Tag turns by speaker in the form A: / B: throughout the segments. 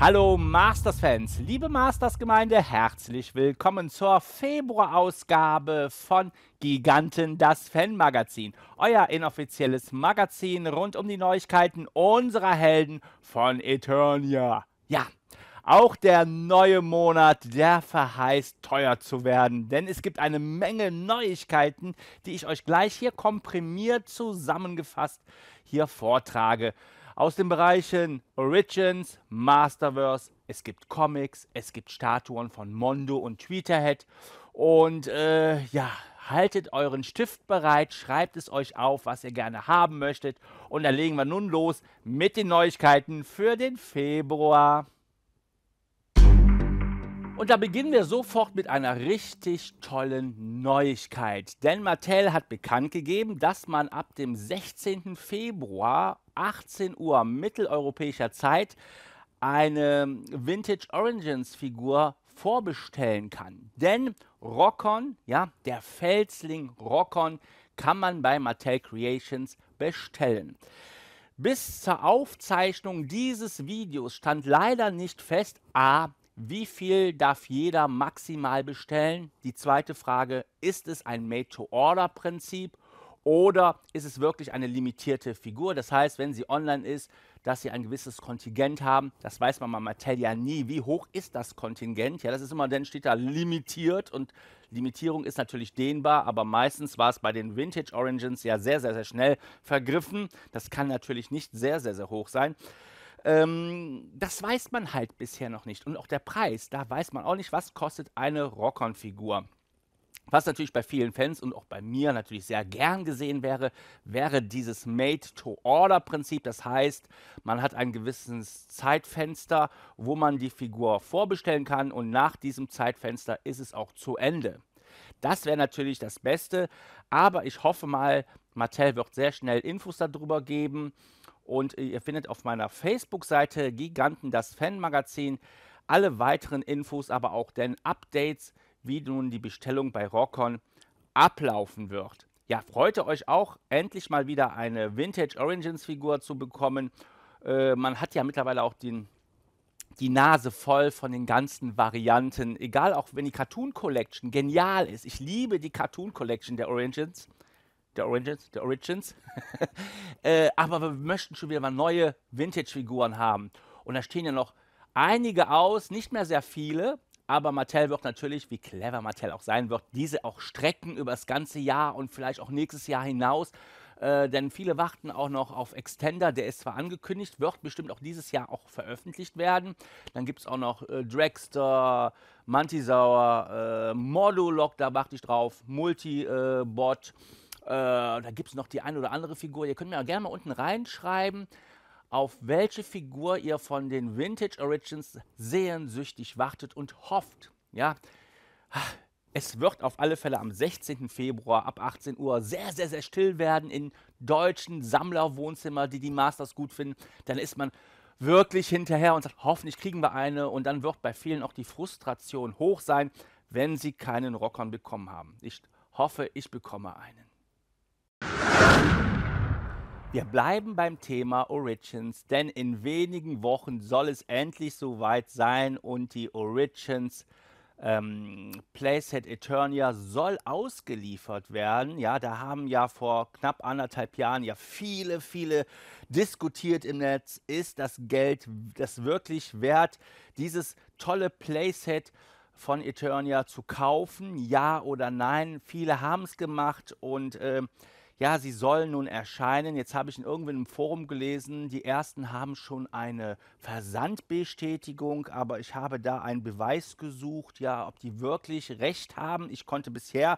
A: Hallo Masters-Fans, liebe Masters-Gemeinde, herzlich willkommen zur Februar-Ausgabe von Giganten, das Fan-Magazin. Euer inoffizielles Magazin rund um die Neuigkeiten unserer Helden von Eternia. Ja, auch der neue Monat, der verheißt teuer zu werden, denn es gibt eine Menge Neuigkeiten, die ich euch gleich hier komprimiert zusammengefasst hier vortrage aus den Bereichen Origins, Masterverse, es gibt Comics, es gibt Statuen von Mondo und Tweeterhead. Und äh, ja, haltet euren Stift bereit, schreibt es euch auf, was ihr gerne haben möchtet. Und dann legen wir nun los mit den Neuigkeiten für den Februar. Und da beginnen wir sofort mit einer richtig tollen Neuigkeit. Denn Mattel hat bekannt gegeben, dass man ab dem 16. Februar 18 Uhr mitteleuropäischer Zeit eine Vintage Origins Figur vorbestellen kann. Denn Rockon, ja, der Felsling Rockon, kann man bei Mattel Creations bestellen. Bis zur Aufzeichnung dieses Videos stand leider nicht fest, a, wie viel darf jeder maximal bestellen? Die zweite Frage, ist es ein Made-to-Order-Prinzip oder ist es wirklich eine limitierte Figur? Das heißt, wenn sie online ist, dass sie ein gewisses Kontingent haben. Das weiß man beim Mattel ja nie. Wie hoch ist das Kontingent? Ja, das ist immer, dann steht da limitiert und Limitierung ist natürlich dehnbar, aber meistens war es bei den Vintage Origins ja sehr, sehr, sehr schnell vergriffen. Das kann natürlich nicht sehr, sehr, sehr hoch sein. Ähm, das weiß man halt bisher noch nicht. Und auch der Preis, da weiß man auch nicht, was kostet eine Rockon-Figur. Was natürlich bei vielen Fans und auch bei mir natürlich sehr gern gesehen wäre, wäre dieses Made-to-Order-Prinzip. Das heißt, man hat ein gewisses Zeitfenster, wo man die Figur vorbestellen kann und nach diesem Zeitfenster ist es auch zu Ende. Das wäre natürlich das Beste, aber ich hoffe mal, Mattel wird sehr schnell Infos darüber geben. Und äh, ihr findet auf meiner Facebook-Seite Giganten das Fanmagazin alle weiteren Infos, aber auch den Updates, wie nun die Bestellung bei Rockon ablaufen wird. Ja, freut ihr euch auch, endlich mal wieder eine Vintage Origins Figur zu bekommen. Äh, man hat ja mittlerweile auch den, die Nase voll von den ganzen Varianten. Egal, auch wenn die Cartoon Collection genial ist. Ich liebe die Cartoon Collection der Origins der Origins, der Origins. äh, aber wir möchten schon wieder mal neue Vintage-Figuren haben. Und da stehen ja noch einige aus, nicht mehr sehr viele, aber Mattel wird natürlich, wie clever Mattel auch sein wird, diese auch strecken über das ganze Jahr und vielleicht auch nächstes Jahr hinaus. Äh, denn viele warten auch noch auf Extender, der ist zwar angekündigt, wird bestimmt auch dieses Jahr auch veröffentlicht werden. Dann gibt es auch noch äh, Dragster, Mantisauer, äh, Modulok, da warte ich drauf, Multibot. Äh, äh, da gibt es noch die eine oder andere Figur. Ihr könnt mir auch gerne mal unten reinschreiben, auf welche Figur ihr von den Vintage Origins sehnsüchtig wartet und hofft. Ja, es wird auf alle Fälle am 16. Februar ab 18 Uhr sehr, sehr, sehr still werden in deutschen Sammlerwohnzimmern, die die Masters gut finden. Dann ist man wirklich hinterher und sagt, hoffentlich kriegen wir eine. Und dann wird bei vielen auch die Frustration hoch sein, wenn sie keinen Rockern bekommen haben. Ich hoffe, ich bekomme einen. Wir bleiben beim Thema Origins, denn in wenigen Wochen soll es endlich soweit sein und die Origins ähm, Playset Eternia soll ausgeliefert werden. Ja, da haben ja vor knapp anderthalb Jahren ja viele, viele diskutiert im Netz, ist das Geld das wirklich wert, dieses tolle Playset von Eternia zu kaufen, ja oder nein. Viele haben es gemacht und äh, ja, sie sollen nun erscheinen. Jetzt habe ich in irgendeinem Forum gelesen, die ersten haben schon eine Versandbestätigung, aber ich habe da einen Beweis gesucht, ja, ob die wirklich recht haben. Ich konnte bisher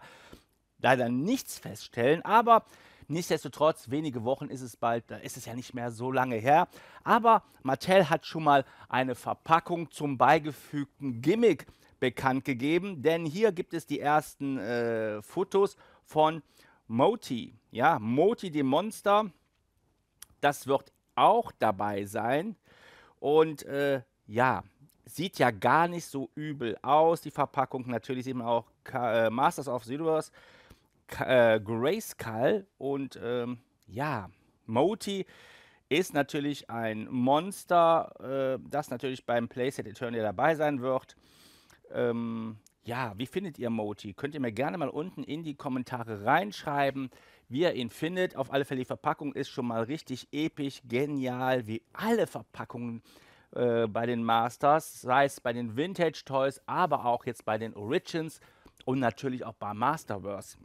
A: leider nichts feststellen, aber Nichtsdestotrotz, wenige Wochen ist es bald, da ist es ja nicht mehr so lange her. Aber Mattel hat schon mal eine Verpackung zum beigefügten Gimmick bekannt gegeben, denn hier gibt es die ersten äh, Fotos von Moti, ja, Moti dem Monster, das wird auch dabei sein. Und äh, ja, sieht ja gar nicht so übel aus. Die Verpackung natürlich sieht man auch Ka äh, Masters of Silvers, äh, Grayskull und ähm, ja, Moti ist natürlich ein Monster, äh, das natürlich beim Playset Eternal dabei sein wird. Ähm, ja, wie findet ihr Moti? Könnt ihr mir gerne mal unten in die Kommentare reinschreiben, wie ihr ihn findet. Auf alle Fälle, die Verpackung ist schon mal richtig episch, genial, wie alle Verpackungen äh, bei den Masters, sei es bei den Vintage Toys, aber auch jetzt bei den Origins und natürlich auch bei Masterverse.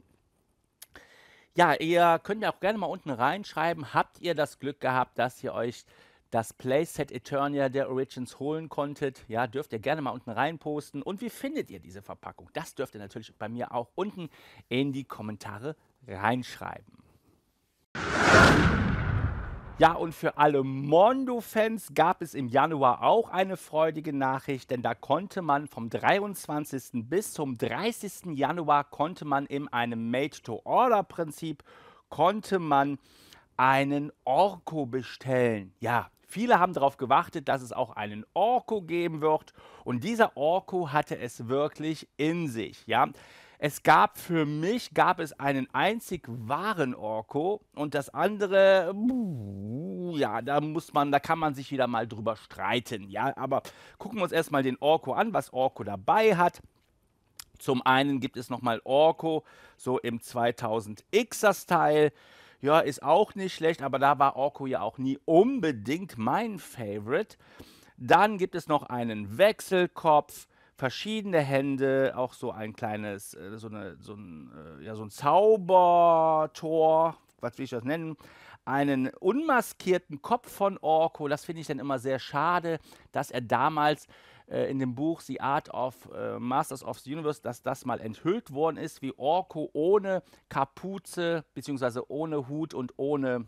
A: Ja, ihr könnt mir auch gerne mal unten reinschreiben, habt ihr das Glück gehabt, dass ihr euch das Playset Eternia der Origins holen konntet. Ja, dürft ihr gerne mal unten rein posten. Und wie findet ihr diese Verpackung? Das dürft ihr natürlich bei mir auch unten in die Kommentare reinschreiben. Ja, und für alle Mondo-Fans gab es im Januar auch eine freudige Nachricht, denn da konnte man vom 23. bis zum 30. Januar konnte man in einem Made-to-Order-Prinzip konnte man einen Orko bestellen. Ja, Viele haben darauf gewartet, dass es auch einen Orko geben wird. Und dieser Orko hatte es wirklich in sich. Ja? Es gab für mich gab es einen einzig wahren Orko und das andere, ja, da muss man, da kann man sich wieder mal drüber streiten. Ja, aber gucken wir uns erstmal den Orko an, was Orko dabei hat. Zum einen gibt es nochmal Orko, so im 2000 Xer-Style. Ja, ist auch nicht schlecht, aber da war Orko ja auch nie unbedingt mein Favorite. Dann gibt es noch einen Wechselkopf, verschiedene Hände, auch so ein kleines, äh, so, eine, so, ein, äh, ja, so ein Zaubertor, was will ich das nennen? Einen unmaskierten Kopf von Orko, das finde ich dann immer sehr schade, dass er damals äh, in dem Buch The Art of äh, Masters of the Universe, dass das mal enthüllt worden ist, wie Orko ohne Kapuze bzw. ohne Hut und ohne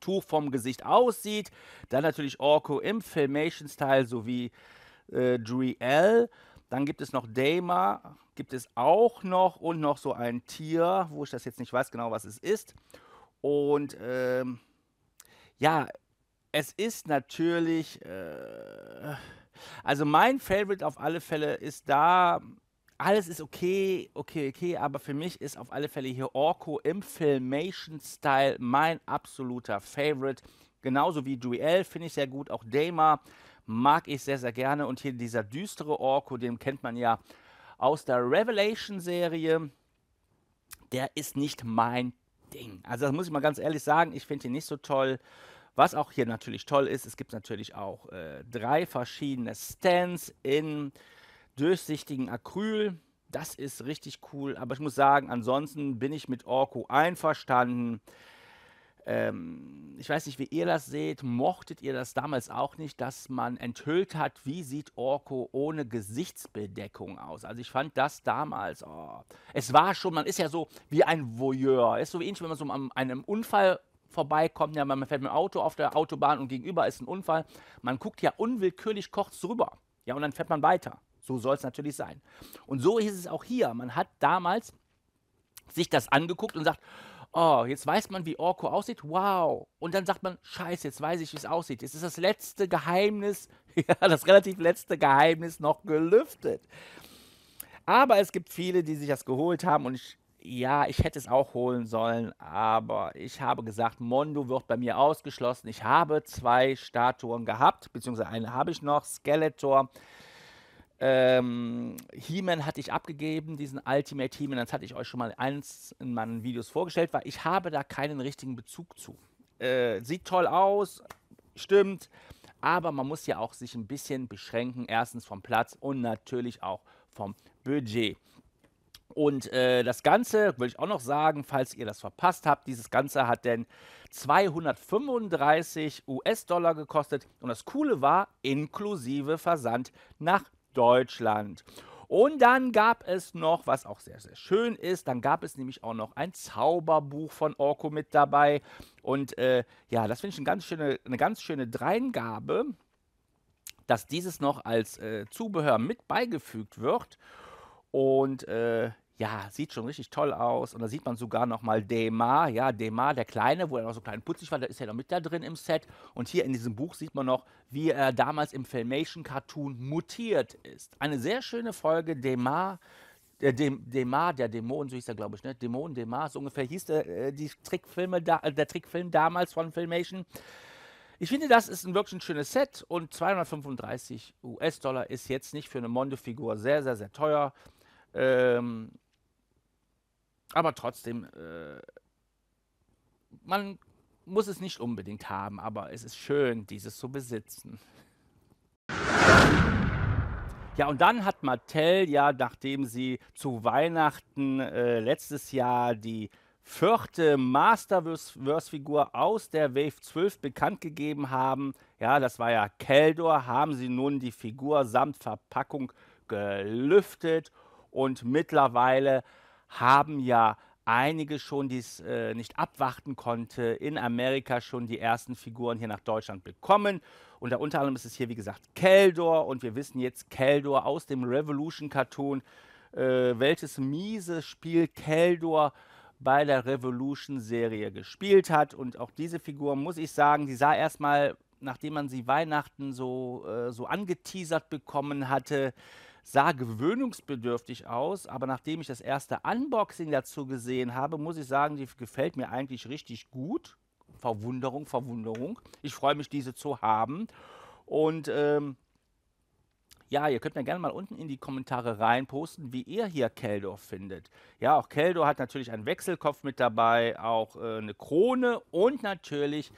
A: Tuch vom Gesicht aussieht. Dann natürlich Orko im Filmation-Style sowie äh, Dre Dann gibt es noch Dama, gibt es auch noch und noch so ein Tier, wo ich das jetzt nicht weiß genau, was es ist. Und ähm, ja, es ist natürlich äh, also mein Favorite auf alle Fälle ist da, alles ist okay, okay, okay, aber für mich ist auf alle Fälle hier Orko im Filmation-Style mein absoluter Favorite. Genauso wie Duell finde ich sehr gut, auch Dama mag ich sehr, sehr gerne. Und hier dieser düstere Orko, den kennt man ja aus der Revelation-Serie, der ist nicht mein Ding. Also das muss ich mal ganz ehrlich sagen, ich finde ihn nicht so toll. Was auch hier natürlich toll ist, es gibt natürlich auch äh, drei verschiedene Stands in durchsichtigen Acryl. Das ist richtig cool, aber ich muss sagen, ansonsten bin ich mit Orko einverstanden. Ähm, ich weiß nicht, wie ihr das seht. Mochtet ihr das damals auch nicht, dass man enthüllt hat, wie sieht Orko ohne Gesichtsbedeckung aus? Also ich fand das damals, oh, es war schon, man ist ja so wie ein Voyeur. Ist so ähnlich, wenn man so an einem Unfall vorbeikommt, ja, man fährt mit dem Auto auf der Autobahn und gegenüber ist ein Unfall. Man guckt ja unwillkürlich kurz drüber. Ja, und dann fährt man weiter. So soll es natürlich sein. Und so ist es auch hier. Man hat damals sich das angeguckt und sagt, oh, jetzt weiß man, wie Orko aussieht, wow. Und dann sagt man, scheiße, jetzt weiß ich, wie es aussieht. Jetzt ist das letzte Geheimnis, ja, das relativ letzte Geheimnis noch gelüftet. Aber es gibt viele, die sich das geholt haben und ich ja, ich hätte es auch holen sollen, aber ich habe gesagt, Mondo wird bei mir ausgeschlossen. Ich habe zwei Statuen gehabt, beziehungsweise eine habe ich noch, Skeletor. Ähm, He-Man hatte ich abgegeben, diesen Ultimate He-Man. Das hatte ich euch schon mal eins in meinen Videos vorgestellt, weil ich habe da keinen richtigen Bezug zu. Äh, sieht toll aus, stimmt, aber man muss ja auch sich ein bisschen beschränken. Erstens vom Platz und natürlich auch vom Budget. Und äh, das Ganze, würde ich auch noch sagen, falls ihr das verpasst habt, dieses Ganze hat denn 235 US-Dollar gekostet. Und das Coole war, inklusive Versand nach Deutschland. Und dann gab es noch, was auch sehr, sehr schön ist, dann gab es nämlich auch noch ein Zauberbuch von Orko mit dabei. Und äh, ja, das finde ich eine ganz schöne, eine ganz schöne Dreingabe, dass dieses noch als äh, Zubehör mit beigefügt wird. Und äh, ja, sieht schon richtig toll aus. Und da sieht man sogar nochmal Demar, ja, Demar, der Kleine, wo er noch so klein putzig war, der ist ja noch mit da drin im Set. Und hier in diesem Buch sieht man noch, wie er damals im Filmation-Cartoon mutiert ist. Eine sehr schöne Folge, Demar, der äh, Dem Demar, der Dämon, so hieß er, glaube ich, ne? Dämon, Demar, so ungefähr hieß der, äh, äh, die Trickfilme da, äh, der Trickfilm damals von Filmation. Ich finde, das ist ein wirklich ein schönes Set und 235 US-Dollar ist jetzt nicht für eine Mondo-Figur sehr, sehr, sehr teuer. Ähm, aber trotzdem, äh, man muss es nicht unbedingt haben, aber es ist schön, dieses zu besitzen. Ja, und dann hat Mattel ja, nachdem sie zu Weihnachten äh, letztes Jahr die vierte Masterverse-Figur aus der Wave 12 bekannt gegeben haben, ja, das war ja Keldor, haben sie nun die Figur samt Verpackung gelüftet und mittlerweile haben ja einige schon, die es äh, nicht abwarten konnte, in Amerika schon die ersten Figuren hier nach Deutschland bekommen. Und da unter anderem ist es hier, wie gesagt, Keldor. Und wir wissen jetzt Keldor aus dem Revolution-Cartoon. Äh, welches miese Spiel Keldor bei der Revolution-Serie gespielt hat. Und auch diese Figur, muss ich sagen, die sah erstmal, nachdem man sie Weihnachten so, äh, so angeteasert bekommen hatte, sah gewöhnungsbedürftig aus, aber nachdem ich das erste Unboxing dazu gesehen habe, muss ich sagen, die gefällt mir eigentlich richtig gut. Verwunderung, Verwunderung. Ich freue mich, diese zu haben. Und ähm, ja, ihr könnt mir gerne mal unten in die Kommentare rein posten, wie ihr hier Keldor findet. Ja, auch Keldor hat natürlich einen Wechselkopf mit dabei, auch äh, eine Krone und natürlich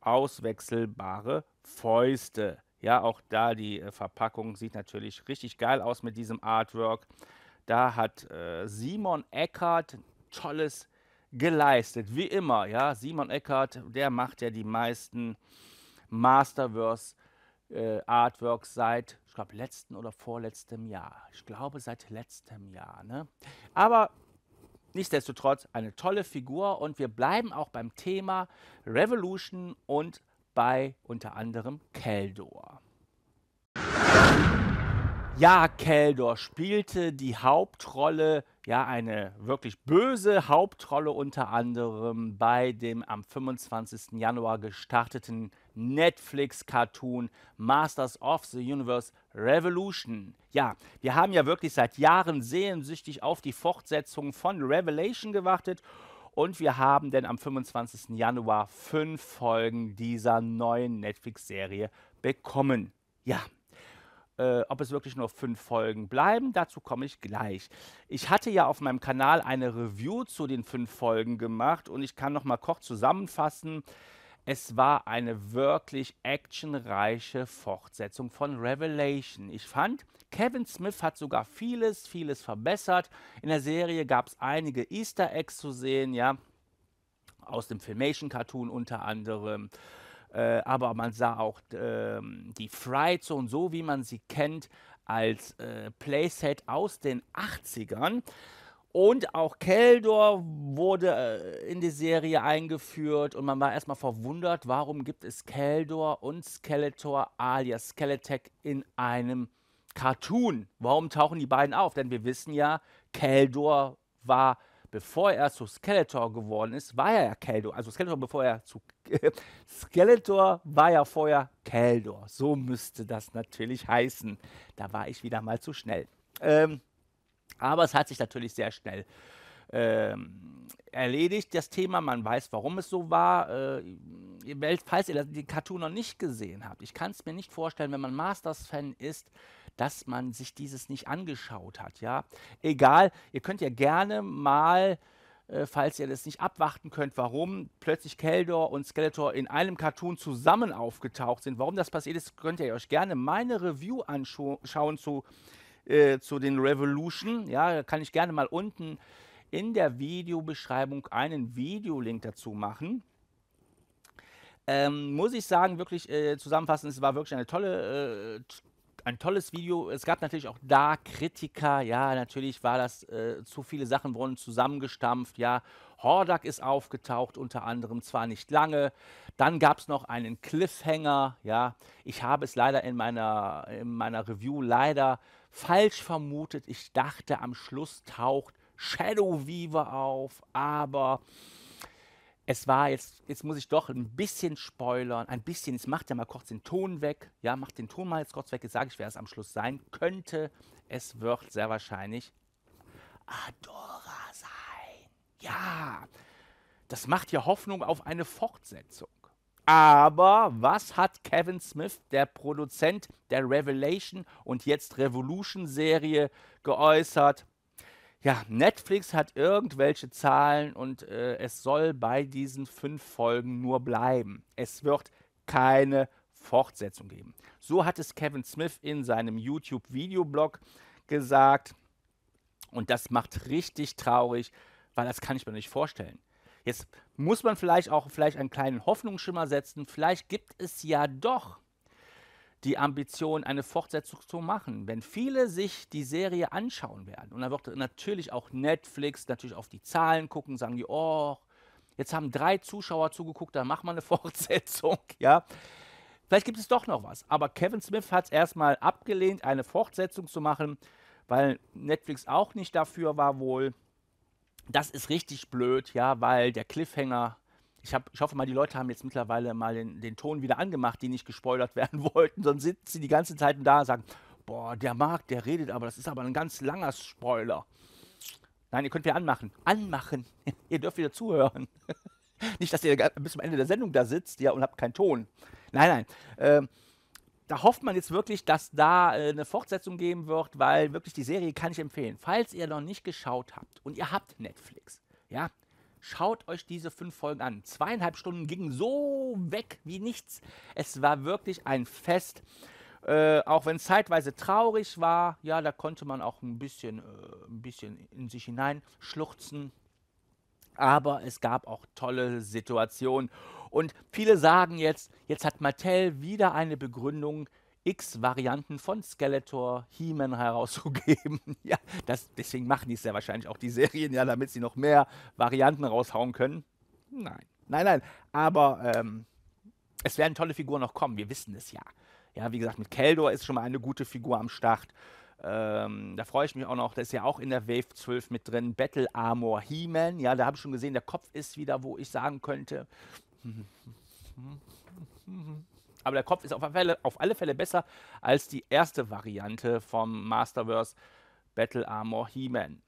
A: auswechselbare Fäuste. Ja, auch da die äh, Verpackung sieht natürlich richtig geil aus mit diesem Artwork. Da hat äh, Simon Eckert tolles geleistet, wie immer. Ja, Simon Eckert, der macht ja die meisten Masterverse äh, Artworks seit, ich glaube, letzten oder vorletztem Jahr. Ich glaube, seit letztem Jahr. Ne? Aber nichtsdestotrotz eine tolle Figur und wir bleiben auch beim Thema Revolution und Revolution bei unter anderem Keldor. Ja, Keldor spielte die Hauptrolle, ja, eine wirklich böse Hauptrolle unter anderem bei dem am 25. Januar gestarteten Netflix-Cartoon Masters of the Universe Revolution. Ja, wir haben ja wirklich seit Jahren sehnsüchtig auf die Fortsetzung von Revelation gewartet und wir haben denn am 25. Januar fünf Folgen dieser neuen Netflix-Serie bekommen. Ja. Äh, ob es wirklich nur fünf Folgen bleiben, dazu komme ich gleich. Ich hatte ja auf meinem Kanal eine Review zu den fünf Folgen gemacht und ich kann noch mal kurz zusammenfassen. Es war eine wirklich actionreiche Fortsetzung von Revelation. Ich fand, Kevin Smith hat sogar vieles, vieles verbessert. In der Serie gab es einige Easter Eggs zu sehen, ja, aus dem Filmation-Cartoon unter anderem. Äh, aber man sah auch äh, die so und so wie man sie kennt, als äh, Playset aus den 80ern. Und auch Keldor wurde äh, in die Serie eingeführt und man war erstmal verwundert, warum gibt es Keldor und Skeletor alias Skeletech in einem Cartoon. Warum tauchen die beiden auf? Denn wir wissen ja, Keldor war, bevor er zu Skeletor geworden ist, war er ja Keldor. Also Skeletor, bevor er zu Skeletor war ja vorher Keldor. So müsste das natürlich heißen. Da war ich wieder mal zu schnell. Ähm, aber es hat sich natürlich sehr schnell ähm, erledigt, das Thema. Man weiß, warum es so war. Äh, falls ihr den Cartoon noch nicht gesehen habt, ich kann es mir nicht vorstellen, wenn man Masters-Fan ist, dass man sich dieses nicht angeschaut hat. Ja? Egal, ihr könnt ja gerne mal äh, falls ihr das nicht abwarten könnt, warum plötzlich Keldor und Skeletor in einem Cartoon zusammen aufgetaucht sind. Warum das passiert ist, könnt ihr euch gerne meine Review anschauen zu, äh, zu den Revolution. Ja, da kann ich gerne mal unten in der Videobeschreibung einen Videolink dazu machen. Ähm, muss ich sagen, wirklich äh, zusammenfassend, es war wirklich eine tolle, äh, ein tolles Video. Es gab natürlich auch da Kritiker. Ja, natürlich war das, äh, zu viele Sachen wurden zusammengestampft. Ja, Hordak ist aufgetaucht, unter anderem zwar nicht lange. Dann gab es noch einen Cliffhanger. Ja, ich habe es leider in meiner, in meiner Review leider falsch vermutet. Ich dachte, am Schluss taucht Shadow Weaver auf, aber es war jetzt, jetzt muss ich doch ein bisschen spoilern, ein bisschen, es macht ja mal kurz den Ton weg, ja, macht den Ton mal jetzt kurz weg, jetzt sage ich, wer es am Schluss sein könnte. Es wird sehr wahrscheinlich Adora sein. Ja, das macht ja Hoffnung auf eine Fortsetzung. Aber was hat Kevin Smith, der Produzent der Revelation und jetzt Revolution-Serie, geäußert? ja, Netflix hat irgendwelche Zahlen und äh, es soll bei diesen fünf Folgen nur bleiben. Es wird keine Fortsetzung geben. So hat es Kevin Smith in seinem YouTube-Videoblog gesagt. Und das macht richtig traurig, weil das kann ich mir nicht vorstellen. Jetzt muss man vielleicht auch vielleicht einen kleinen Hoffnungsschimmer setzen. Vielleicht gibt es ja doch die Ambition, eine Fortsetzung zu machen. Wenn viele sich die Serie anschauen werden, und dann wird natürlich auch Netflix natürlich auf die Zahlen gucken, sagen die, oh, jetzt haben drei Zuschauer zugeguckt, dann machen wir eine Fortsetzung, ja. Vielleicht gibt es doch noch was. Aber Kevin Smith hat es erstmal abgelehnt, eine Fortsetzung zu machen, weil Netflix auch nicht dafür war wohl. Das ist richtig blöd, ja, weil der Cliffhanger ich, hab, ich hoffe mal, die Leute haben jetzt mittlerweile mal den, den Ton wieder angemacht, die nicht gespoilert werden wollten, sonst sitzen sie die ganze Zeit da und sagen, boah, der Markt, der redet, aber das ist aber ein ganz langer Spoiler. Nein, ihr könnt wieder anmachen. Anmachen. ihr dürft wieder zuhören. nicht, dass ihr bis zum Ende der Sendung da sitzt ja, und habt keinen Ton. Nein, nein. Ähm, da hofft man jetzt wirklich, dass da äh, eine Fortsetzung geben wird, weil wirklich die Serie kann ich empfehlen. Falls ihr noch nicht geschaut habt und ihr habt Netflix, ja, Schaut euch diese fünf Folgen an. Zweieinhalb Stunden gingen so weg wie nichts. Es war wirklich ein Fest. Äh, auch wenn es zeitweise traurig war, ja, da konnte man auch ein bisschen, äh, ein bisschen in sich hineinschluchzen. Aber es gab auch tolle Situationen. Und viele sagen jetzt, jetzt hat Mattel wieder eine Begründung, x Varianten von Skeletor, He-Man herauszugeben. ja, das, deswegen machen die es ja wahrscheinlich auch die Serien, ja, damit sie noch mehr Varianten raushauen können. Nein, nein, nein. Aber ähm, es werden tolle Figuren noch kommen, wir wissen es ja. Ja, wie gesagt, mit Keldor ist schon mal eine gute Figur am Start. Ähm, da freue ich mich auch noch, der ist ja auch in der Wave 12 mit drin, Battle Armor He-Man. Ja, da habe ich schon gesehen, der Kopf ist wieder, wo ich sagen könnte. Aber der Kopf ist auf alle, Fälle, auf alle Fälle besser als die erste Variante vom Masterverse Battle Armor He-Man.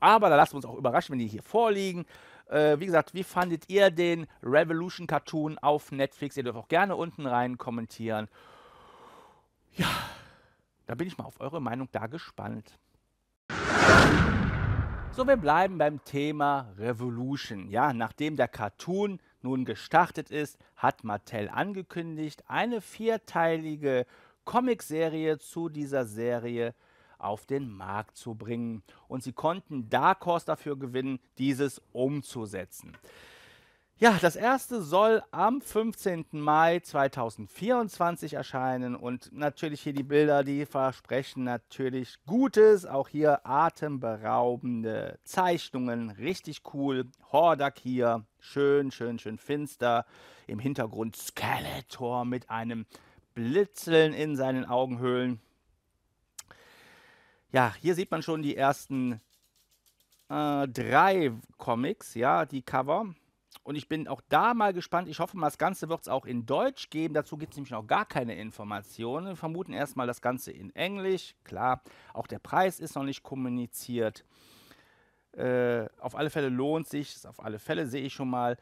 A: Aber da lassen wir uns auch überraschen, wenn die hier vorliegen. Äh, wie gesagt, wie fandet ihr den Revolution Cartoon auf Netflix? Ihr dürft auch gerne unten rein kommentieren. Ja, da bin ich mal auf eure Meinung da gespannt. So, wir bleiben beim Thema Revolution. Ja, nachdem der Cartoon nun gestartet ist, hat Mattel angekündigt, eine vierteilige Comicserie zu dieser Serie auf den Markt zu bringen. Und sie konnten Dark Horse dafür gewinnen, dieses umzusetzen. Ja, das erste soll am 15. Mai 2024 erscheinen und natürlich hier die Bilder, die versprechen natürlich Gutes. Auch hier atemberaubende Zeichnungen, richtig cool. Hordak hier, schön, schön, schön finster. Im Hintergrund Skeletor mit einem Blitzeln in seinen Augenhöhlen. Ja, hier sieht man schon die ersten äh, drei Comics, ja, die Cover. Und ich bin auch da mal gespannt. Ich hoffe mal, das Ganze wird es auch in Deutsch geben. Dazu gibt es nämlich noch gar keine Informationen. Wir vermuten erstmal das Ganze in Englisch. Klar, auch der Preis ist noch nicht kommuniziert. Äh, auf alle Fälle lohnt sich. Auf alle Fälle sehe ich schon mal.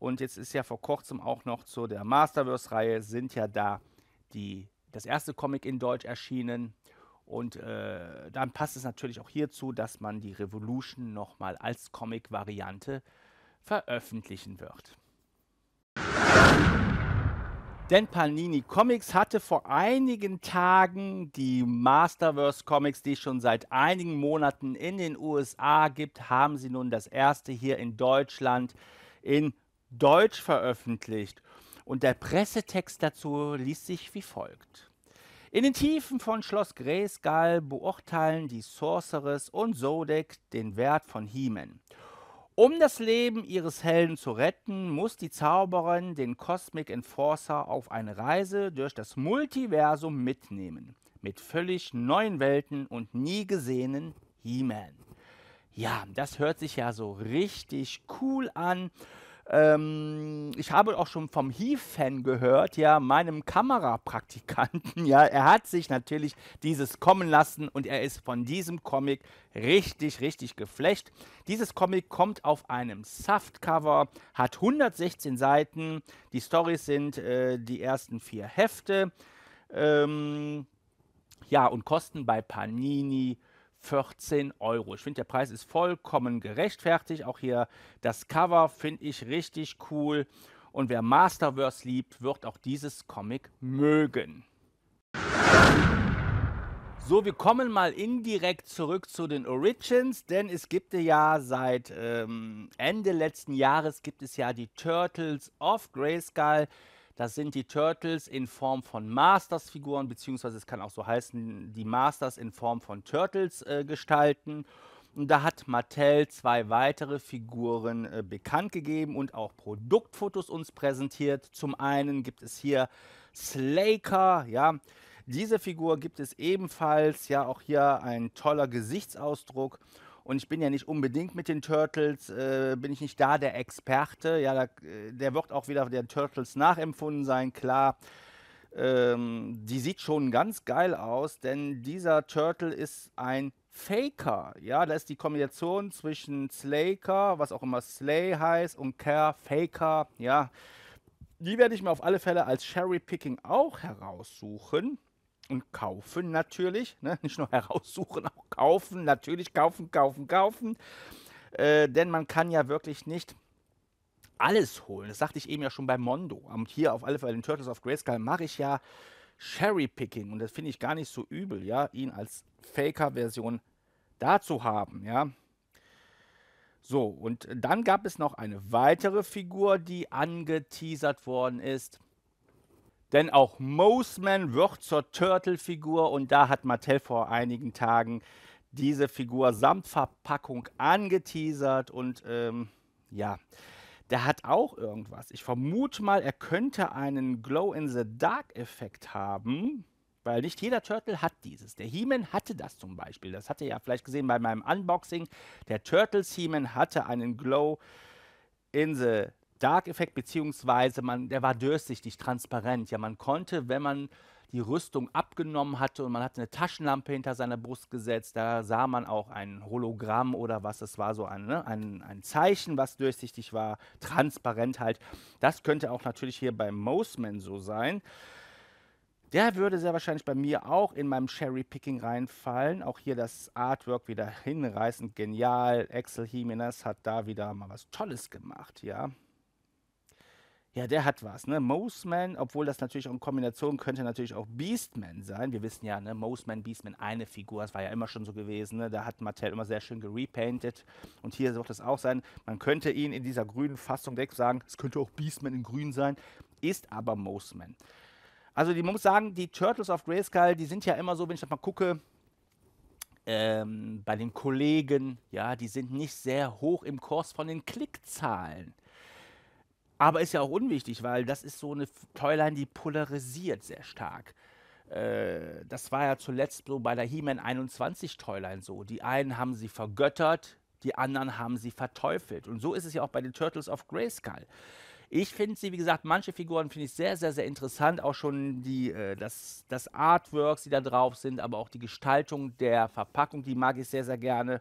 A: Und jetzt ist ja vor kurzem auch noch zu der Masterverse-Reihe sind ja da die, das erste Comic in Deutsch erschienen. Und äh, dann passt es natürlich auch hierzu, dass man die Revolution nochmal als Comic-Variante äh, veröffentlichen wird. Denn Panini Comics hatte vor einigen Tagen die Masterverse Comics, die es schon seit einigen Monaten in den USA gibt, haben sie nun das erste hier in Deutschland in Deutsch veröffentlicht. Und der Pressetext dazu liest sich wie folgt. In den Tiefen von Schloss Grayskull beurteilen die Sorceress und Sodek den Wert von He-Man. Um das Leben ihres Helden zu retten, muss die Zauberin den Cosmic Enforcer auf eine Reise durch das Multiversum mitnehmen. Mit völlig neuen Welten und nie gesehenen He-Man. Ja, das hört sich ja so richtig cool an. Ähm, ich habe auch schon vom he fan gehört, ja, meinem Kamerapraktikanten, ja, er hat sich natürlich dieses kommen lassen und er ist von diesem Comic richtig, richtig geflecht. Dieses Comic kommt auf einem Softcover, hat 116 Seiten, die Storys sind äh, die ersten vier Hefte, ähm, ja, und kosten bei Panini 14 Euro. Ich finde, der Preis ist vollkommen gerechtfertigt. Auch hier das Cover finde ich richtig cool. Und wer Masterverse liebt, wird auch dieses Comic mögen. So, wir kommen mal indirekt zurück zu den Origins, denn es gibt ja seit ähm, Ende letzten Jahres gibt es ja die Turtles of Grayskull. Das sind die Turtles in Form von Masters-Figuren, beziehungsweise es kann auch so heißen, die Masters in Form von Turtles äh, gestalten. Und da hat Mattel zwei weitere Figuren äh, bekannt gegeben und auch Produktfotos uns präsentiert. Zum einen gibt es hier Slaker, ja. Diese Figur gibt es ebenfalls, ja, auch hier ein toller Gesichtsausdruck. Und ich bin ja nicht unbedingt mit den Turtles, äh, bin ich nicht da der Experte. Ja, da, äh, der wird auch wieder der Turtles nachempfunden sein, klar. Ähm, die sieht schon ganz geil aus, denn dieser Turtle ist ein Faker. Ja, da ist die Kombination zwischen Slaker, was auch immer Slay heißt, und Care Faker. Ja, die werde ich mir auf alle Fälle als Sherry Picking auch heraussuchen und kaufen natürlich. Ne? Nicht nur heraussuchen, auch kaufen. Natürlich kaufen, kaufen, kaufen. Äh, denn man kann ja wirklich nicht alles holen. Das sagte ich eben ja schon bei Mondo. Und hier auf alle Fälle in Turtles of Grayscale mache ich ja Cherry-Picking. Und das finde ich gar nicht so übel, ja, ihn als Faker-Version da zu haben, ja. So, und dann gab es noch eine weitere Figur, die angeteasert worden ist. Denn auch Moseman wird zur Turtle-Figur und da hat Mattel vor einigen Tagen diese Figur samt Verpackung angeteasert und ähm, ja, der hat auch irgendwas. Ich vermute mal, er könnte einen Glow-in-the-Dark-Effekt haben, weil nicht jeder Turtle hat dieses. Der He-Man hatte das zum Beispiel. Das hatte ja vielleicht gesehen bei meinem Unboxing. Der Turtles He-Man hatte einen Glow-in-the-Dark Dark-Effekt, beziehungsweise man, der war durchsichtig, transparent. Ja, man konnte, wenn man die Rüstung abgenommen hatte und man hatte eine Taschenlampe hinter seiner Brust gesetzt, da sah man auch ein Hologramm oder was das war, so ein, ne? ein, ein Zeichen, was durchsichtig war, transparent halt. Das könnte auch natürlich hier bei Mosman so sein. Der würde sehr wahrscheinlich bei mir auch in meinem Cherry-Picking reinfallen. Auch hier das Artwork wieder hinreißend genial. Axel Jimenez hat da wieder mal was Tolles gemacht, ja. Ja, der hat was, ne? Moseman, obwohl das natürlich auch in Kombination könnte natürlich auch Beastman sein. Wir wissen ja, ne, Moseman, Beastman, eine Figur, das war ja immer schon so gewesen, ne? Da hat Mattel immer sehr schön gerepainted. Und hier sollte es auch sein. Man könnte ihn in dieser grünen Fassung weg sagen, es könnte auch Beastman in grün sein, ist aber Moseman. Also die, muss sagen, die Turtles of Grayskull, die sind ja immer so, wenn ich das mal gucke, ähm, bei den Kollegen, ja, die sind nicht sehr hoch im Kurs von den Klickzahlen. Aber ist ja auch unwichtig, weil das ist so eine Toyline, die polarisiert sehr stark. Äh, das war ja zuletzt so bei der He-Man 21 Toyline so. Die einen haben sie vergöttert, die anderen haben sie verteufelt. Und so ist es ja auch bei den Turtles of Grayskull. Ich finde sie, wie gesagt, manche Figuren finde ich sehr, sehr, sehr interessant. Auch schon die, äh, das, das Artworks, die da drauf sind, aber auch die Gestaltung der Verpackung, die mag ich sehr, sehr gerne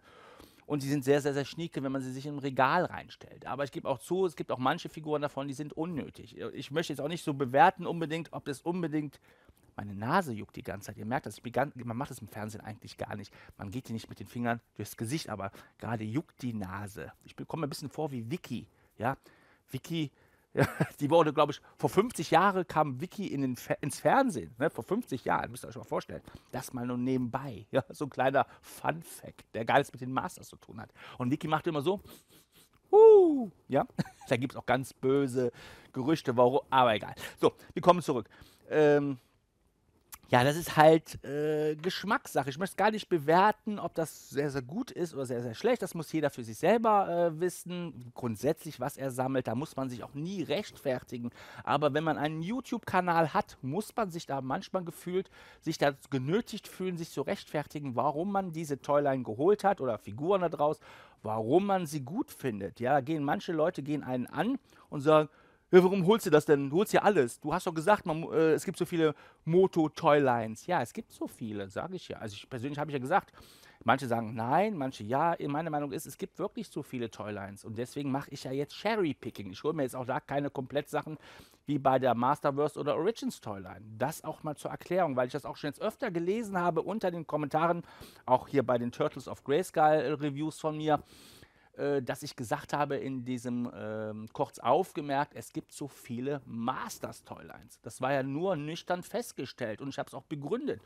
A: und die sind sehr, sehr, sehr schnieke, wenn man sie sich im Regal reinstellt. Aber ich gebe auch zu, es gibt auch manche Figuren davon, die sind unnötig. Ich möchte jetzt auch nicht so bewerten unbedingt, ob das unbedingt meine Nase juckt die ganze Zeit. Ihr merkt das, begann, man macht das im Fernsehen eigentlich gar nicht. Man geht hier nicht mit den Fingern durchs Gesicht, aber gerade juckt die Nase. Ich komme mir ein bisschen vor wie Vicky. Ja? Vicky ja, die wurde, glaube ich, vor 50 Jahren kam Wiki in Fe ins Fernsehen. Ne? Vor 50 Jahren, müsst ihr euch mal vorstellen. Das mal nur nebenbei. Ja? So ein kleiner Fun-Fact, der gar nichts mit den Masters zu tun hat. Und Wiki macht immer so. Uh, ja, da gibt es auch ganz böse Gerüchte, warum, aber egal. So, wir kommen zurück. Ähm, ja, das ist halt äh, Geschmackssache. Ich möchte gar nicht bewerten, ob das sehr, sehr gut ist oder sehr, sehr schlecht. Das muss jeder für sich selber äh, wissen. Grundsätzlich, was er sammelt, da muss man sich auch nie rechtfertigen. Aber wenn man einen YouTube-Kanal hat, muss man sich da manchmal gefühlt, sich da genötigt fühlen, sich zu rechtfertigen, warum man diese Toyline geholt hat oder Figuren daraus, warum man sie gut findet. Ja, gehen manche Leute gehen einen an und sagen, ja, warum holst du das denn? Du holst ja alles. Du hast doch gesagt, man, äh, es gibt so viele Moto-Toylines. Ja, es gibt so viele, sage ich ja. Also ich persönlich habe ich ja gesagt, manche sagen nein, manche ja. Meine Meinung ist, es gibt wirklich so viele Toylines. Und deswegen mache ich ja jetzt Cherry-Picking. Ich hole mir jetzt auch da keine Komplettsachen wie bei der Masterverse oder Origins Toyline. Das auch mal zur Erklärung, weil ich das auch schon jetzt öfter gelesen habe unter den Kommentaren, auch hier bei den Turtles of Grayscale Reviews von mir. Äh, dass ich gesagt habe in diesem ähm, kurz aufgemerkt, es gibt so viele Masters-Toylines. Das war ja nur nüchtern festgestellt und ich habe es auch begründet.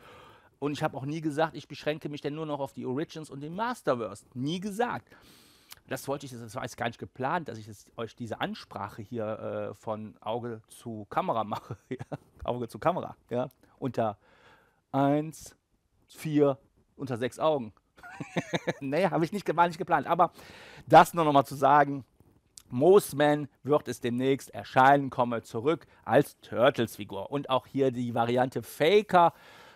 A: Und ich habe auch nie gesagt, ich beschränke mich denn nur noch auf die Origins und den Masterverse. Nie gesagt. Das wollte ich, das war jetzt gar nicht geplant, dass ich jetzt euch diese Ansprache hier äh, von Auge zu Kamera mache. Auge zu Kamera, ja. Unter eins, vier, unter sechs Augen. nee, habe ich nicht, war nicht geplant. Aber das nur nochmal zu sagen. Moosman wird es demnächst erscheinen, komme zurück als Turtles-Figur. Und auch hier die Variante Faker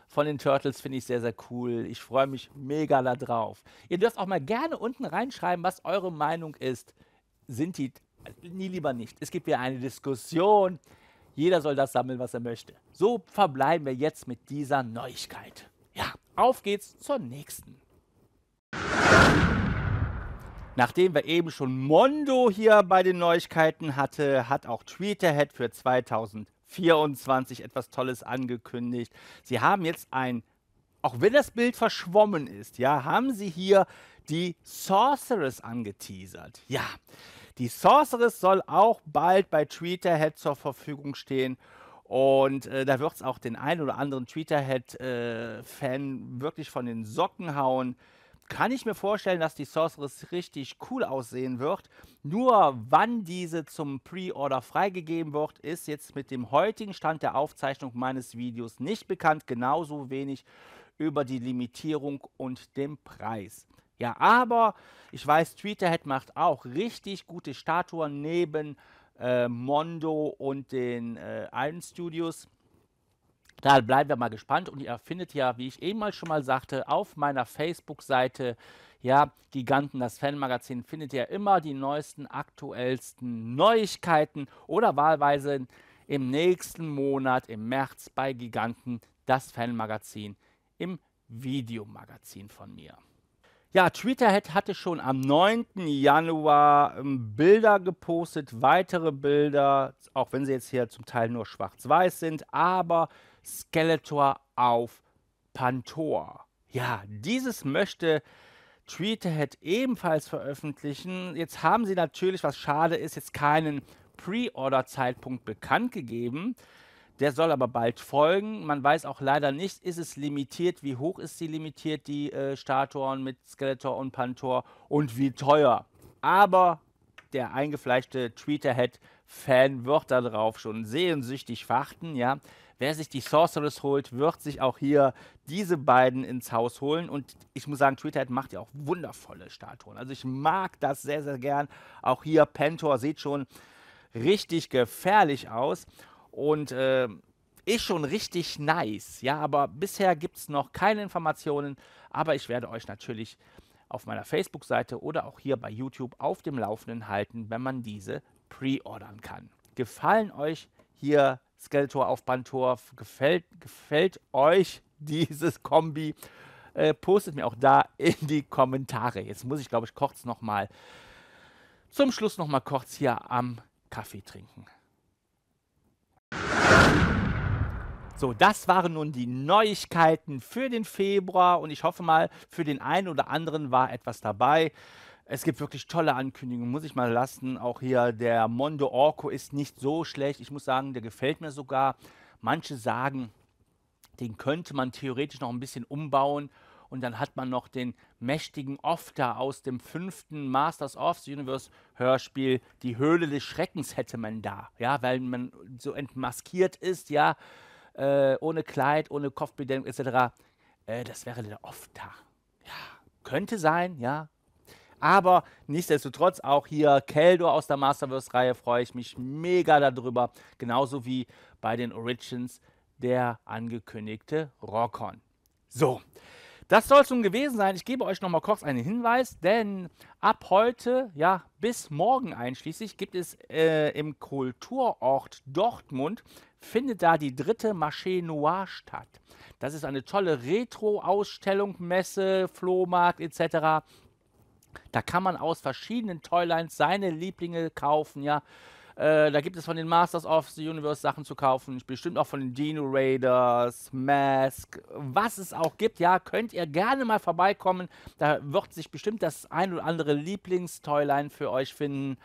A: von den Turtles finde ich sehr, sehr cool. Ich freue mich mega da drauf. Ihr dürft auch mal gerne unten reinschreiben, was eure Meinung ist. Sind die, nie lieber nicht. Es gibt hier eine Diskussion. Jeder soll das sammeln, was er möchte. So verbleiben wir jetzt mit dieser Neuigkeit. Ja, auf geht's zur nächsten. Nachdem wir eben schon Mondo hier bei den Neuigkeiten hatte, hat auch Tweeterhead für 2024 etwas Tolles angekündigt. Sie haben jetzt ein, auch wenn das Bild verschwommen ist, ja, haben sie hier die Sorceress angeteasert. Ja, die Sorceress soll auch bald bei Tweeterhead zur Verfügung stehen. Und äh, da wird es auch den einen oder anderen Tweeterhead-Fan äh, wirklich von den Socken hauen kann ich mir vorstellen, dass die Sorceress richtig cool aussehen wird. Nur wann diese zum Pre-Order freigegeben wird, ist jetzt mit dem heutigen Stand der Aufzeichnung meines Videos nicht bekannt. Genauso wenig über die Limitierung und den Preis. Ja, aber ich weiß, Tweeterhead macht auch richtig gute Statuen neben äh, Mondo und den äh, Allen Studios. Da bleiben wir mal gespannt und ihr findet ja, wie ich eben mal schon mal sagte, auf meiner Facebook-Seite, ja, Giganten, das Fanmagazin, findet ihr immer die neuesten, aktuellsten Neuigkeiten oder wahlweise im nächsten Monat, im März bei Giganten, das Fanmagazin im Videomagazin von mir. Ja, Twitter hatte schon am 9. Januar ähm, Bilder gepostet, weitere Bilder, auch wenn sie jetzt hier zum Teil nur schwarz-weiß sind, aber Skeletor auf Pantor. Ja, dieses möchte Tweeterhead ebenfalls veröffentlichen. Jetzt haben sie natürlich, was schade ist, jetzt keinen Pre-Order-Zeitpunkt bekannt gegeben. Der soll aber bald folgen. Man weiß auch leider nicht, ist es limitiert, wie hoch ist sie limitiert, die äh, Statuen mit Skeletor und Pantor und wie teuer. Aber der eingefleischte Tweeterhead-Fan wird darauf schon sehnsüchtig warten, ja. Wer sich die Sorceress holt, wird sich auch hier diese beiden ins Haus holen. Und ich muss sagen, Tweethead macht ja auch wundervolle Statuen. Also ich mag das sehr, sehr gern. Auch hier Pentor sieht schon richtig gefährlich aus. Und äh, ist schon richtig nice. Ja, aber bisher gibt es noch keine Informationen. Aber ich werde euch natürlich auf meiner Facebook-Seite oder auch hier bei YouTube auf dem Laufenden halten, wenn man diese pre-ordern kann. Gefallen euch hier Skeletor auf Bandtorf. Gefällt, gefällt euch dieses Kombi? Äh, postet mir auch da in die Kommentare. Jetzt muss ich, glaube ich, kurz nochmal zum Schluss nochmal kurz hier am Kaffee trinken. So, das waren nun die Neuigkeiten für den Februar und ich hoffe mal, für den einen oder anderen war etwas dabei. Es gibt wirklich tolle Ankündigungen, muss ich mal lassen. Auch hier der Mondo Orco ist nicht so schlecht. Ich muss sagen, der gefällt mir sogar. Manche sagen, den könnte man theoretisch noch ein bisschen umbauen. Und dann hat man noch den mächtigen Ofter aus dem fünften Masters of the Universe Hörspiel. Die Höhle des Schreckens hätte man da. Ja, weil man so entmaskiert ist, ja. Äh, ohne Kleid, ohne Kopfbedeckung etc. Äh, das wäre der Ofter. Ja, könnte sein, ja. Aber nichtsdestotrotz auch hier Keldor aus der Masterverse-Reihe freue ich mich mega darüber. Genauso wie bei den Origins der angekündigte Rockon. So, das soll es nun gewesen sein. Ich gebe euch nochmal kurz einen Hinweis, denn ab heute, ja, bis morgen einschließlich, gibt es äh, im Kulturort Dortmund, findet da die dritte Marché Noir statt. Das ist eine tolle Retro-Ausstellung, Messe, Flohmarkt etc. Da kann man aus verschiedenen Toylines seine Lieblinge kaufen, ja. Äh, da gibt es von den Masters of the Universe Sachen zu kaufen, bestimmt auch von den Dino Raiders, Mask, was es auch gibt. Ja, könnt ihr gerne mal vorbeikommen. Da wird sich bestimmt das ein oder andere Lieblingstoyline für euch finden.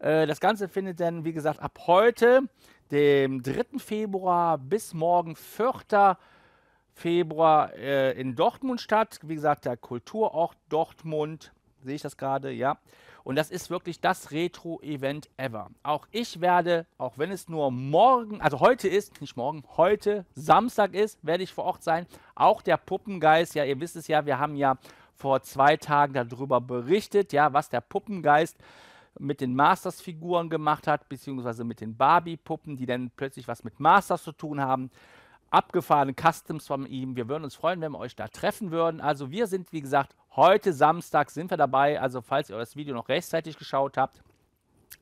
A: Äh, das Ganze findet dann, wie gesagt, ab heute, dem 3. Februar, bis morgen, 4. Februar äh, in Dortmund statt. Wie gesagt, der Kulturort Dortmund. Sehe ich das gerade? Ja. Und das ist wirklich das Retro-Event ever. Auch ich werde, auch wenn es nur morgen, also heute ist, nicht morgen, heute Samstag ist, werde ich vor Ort sein. Auch der Puppengeist, ja, ihr wisst es ja, wir haben ja vor zwei Tagen darüber berichtet, ja, was der Puppengeist mit den Masters-Figuren gemacht hat, beziehungsweise mit den Barbie-Puppen, die dann plötzlich was mit Masters zu tun haben. Abgefahrene Customs von ihm. Wir würden uns freuen, wenn wir euch da treffen würden. Also wir sind, wie gesagt, Heute Samstag sind wir dabei. Also falls ihr das Video noch rechtzeitig geschaut habt,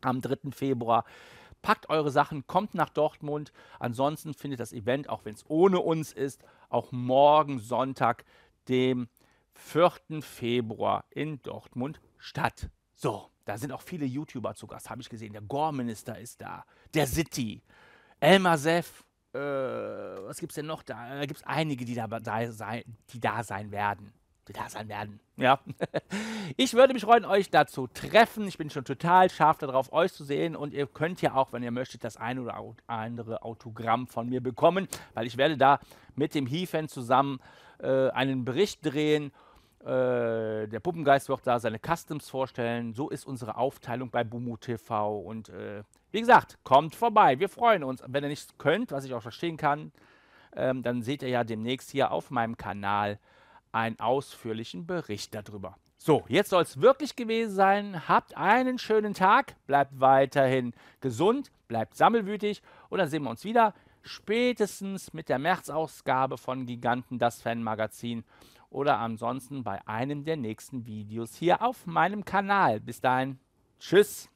A: am 3. Februar, packt eure Sachen, kommt nach Dortmund. Ansonsten findet das Event, auch wenn es ohne uns ist, auch morgen Sonntag, dem 4. Februar in Dortmund statt. So, da sind auch viele YouTuber zu Gast, habe ich gesehen. Der Gore-Minister ist da, der City, Elmar Seff, äh, was gibt es denn noch da? Da gibt es einige, die da, da, sein, die da sein werden da sein werden. Ja, ich würde mich freuen, euch dazu treffen. Ich bin schon total scharf darauf, euch zu sehen. Und ihr könnt ja auch, wenn ihr möchtet, das eine oder andere Autogramm von mir bekommen, weil ich werde da mit dem Hefen zusammen äh, einen Bericht drehen. Äh, der Puppengeist wird da seine Customs vorstellen. So ist unsere Aufteilung bei Bumu TV. Und äh, wie gesagt, kommt vorbei. Wir freuen uns. Wenn ihr nichts könnt, was ich auch verstehen kann, ähm, dann seht ihr ja demnächst hier auf meinem Kanal einen ausführlichen Bericht darüber. So, jetzt soll es wirklich gewesen sein. Habt einen schönen Tag, bleibt weiterhin gesund, bleibt sammelwütig und dann sehen wir uns wieder spätestens mit der März-Ausgabe von Giganten, das Fanmagazin oder ansonsten bei einem der nächsten Videos hier auf meinem Kanal. Bis dahin, tschüss!